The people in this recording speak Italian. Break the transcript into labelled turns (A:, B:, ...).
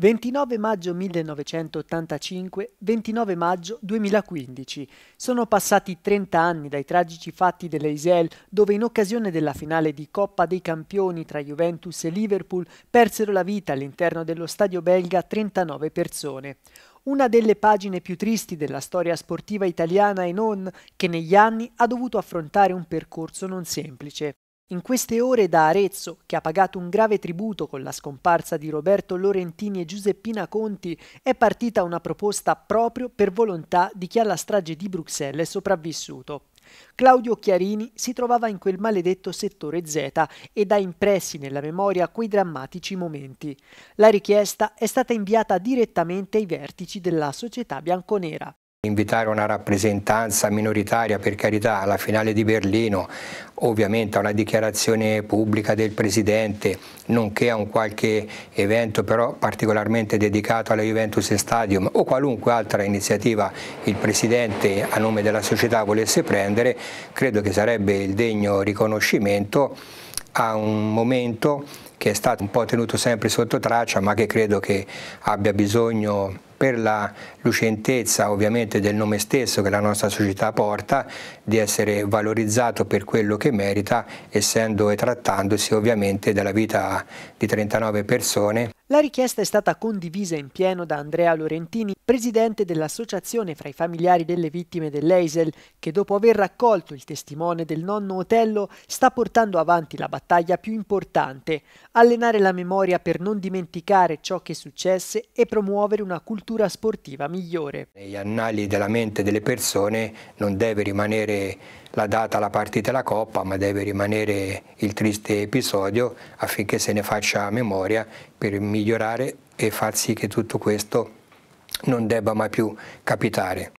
A: 29 maggio 1985, 29 maggio 2015. Sono passati 30 anni dai tragici fatti dell'Eisel, dove in occasione della finale di Coppa dei Campioni tra Juventus e Liverpool persero la vita all'interno dello stadio belga 39 persone. Una delle pagine più tristi della storia sportiva italiana e non, che negli anni ha dovuto affrontare un percorso non semplice. In queste ore da Arezzo, che ha pagato un grave tributo con la scomparsa di Roberto Lorentini e Giuseppina Conti, è partita una proposta proprio per volontà di chi alla strage di Bruxelles è sopravvissuto. Claudio Chiarini si trovava in quel maledetto settore Z ed ha impressi nella memoria quei drammatici momenti. La richiesta è stata inviata direttamente ai vertici della società bianconera.
B: Invitare una rappresentanza minoritaria, per carità, alla finale di Berlino, ovviamente a una dichiarazione pubblica del Presidente, nonché a un qualche evento però particolarmente dedicato alla Juventus Stadium o qualunque altra iniziativa il Presidente a nome della società volesse prendere, credo che sarebbe il degno riconoscimento a un momento che è stato un po' tenuto sempre sotto traccia ma che credo che abbia bisogno per la lucentezza ovviamente del nome stesso che la nostra società porta, di essere valorizzato per quello che merita, essendo e trattandosi ovviamente della vita di 39 persone.
A: La richiesta è stata condivisa in pieno da Andrea Lorentini, presidente dell'associazione fra i familiari delle vittime dell'Eisel, che dopo aver raccolto il testimone del nonno Otello sta portando avanti la battaglia più importante, allenare la memoria per non dimenticare ciò che successe e promuovere una cultura sportiva
B: migliore. Negli annali della mente delle persone non deve rimanere la data, la partita e la coppa, ma deve rimanere il triste episodio affinché se ne faccia memoria per migliorare e far sì che tutto questo non debba mai più capitare.